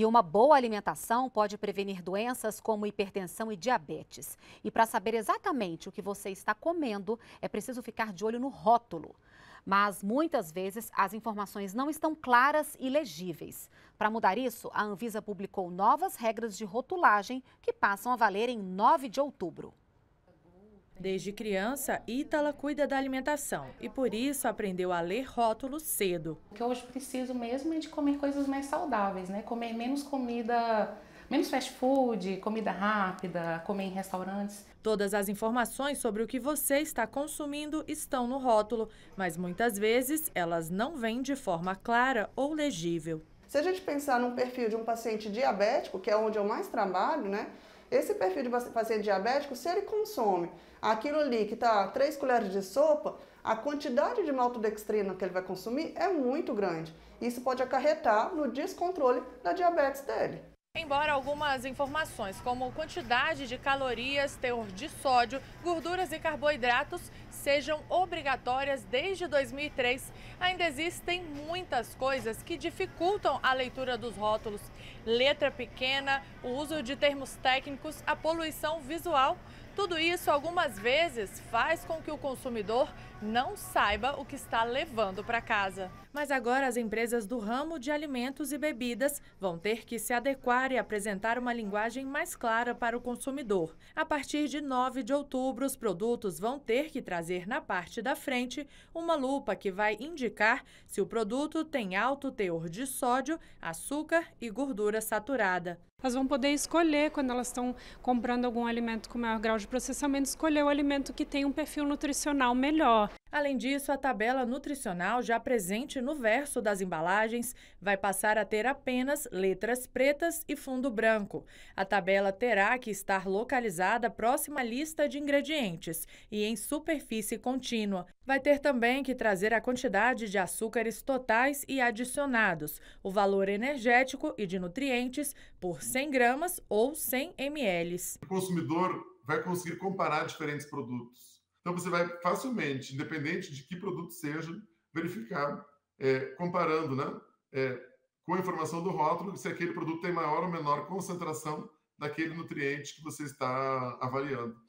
E uma boa alimentação pode prevenir doenças como hipertensão e diabetes. E para saber exatamente o que você está comendo, é preciso ficar de olho no rótulo. Mas muitas vezes as informações não estão claras e legíveis. Para mudar isso, a Anvisa publicou novas regras de rotulagem que passam a valer em 9 de outubro. Desde criança, Ítala cuida da alimentação e por isso aprendeu a ler rótulos cedo. O que hoje preciso mesmo é de comer coisas mais saudáveis, né? Comer menos comida menos fast food, comida rápida, comer em restaurantes. Todas as informações sobre o que você está consumindo estão no rótulo, mas muitas vezes elas não vêm de forma clara ou legível. Se a gente pensar num perfil de um paciente diabético, que é onde eu mais trabalho, né? Esse perfil de paciente diabético, se ele consome aquilo ali que está 3 colheres de sopa, a quantidade de maltodextrina que ele vai consumir é muito grande. Isso pode acarretar no descontrole da diabetes dele. Embora algumas informações, como quantidade de calorias, teor de sódio, gorduras e carboidratos, sejam obrigatórias desde 2003, ainda existem muitas coisas que dificultam a leitura dos rótulos: letra pequena, o uso de termos técnicos, a poluição visual. Tudo isso algumas vezes faz com que o consumidor não saiba o que está levando para casa. Mas agora as empresas do ramo de alimentos e bebidas vão ter que se adequar e apresentar uma linguagem mais clara para o consumidor. A partir de 9 de outubro, os produtos vão ter que trazer trazer na parte da frente uma lupa que vai indicar se o produto tem alto teor de sódio, açúcar e gordura saturada. Elas vão poder escolher, quando elas estão comprando algum alimento com maior grau de processamento, escolher o alimento que tem um perfil nutricional melhor. Além disso, a tabela nutricional já presente no verso das embalagens vai passar a ter apenas letras pretas e fundo branco. A tabela terá que estar localizada próxima à lista de ingredientes e em superfície contínua. Vai ter também que trazer a quantidade de açúcares totais e adicionados, o valor energético e de nutrientes por 100 gramas ou 100 ml. O consumidor vai conseguir comparar diferentes produtos então você vai facilmente, independente de que produto seja, verificar, é, comparando, né? É, com a informação do rótulo, se aquele produto tem maior ou menor concentração daquele nutriente que você está avaliando.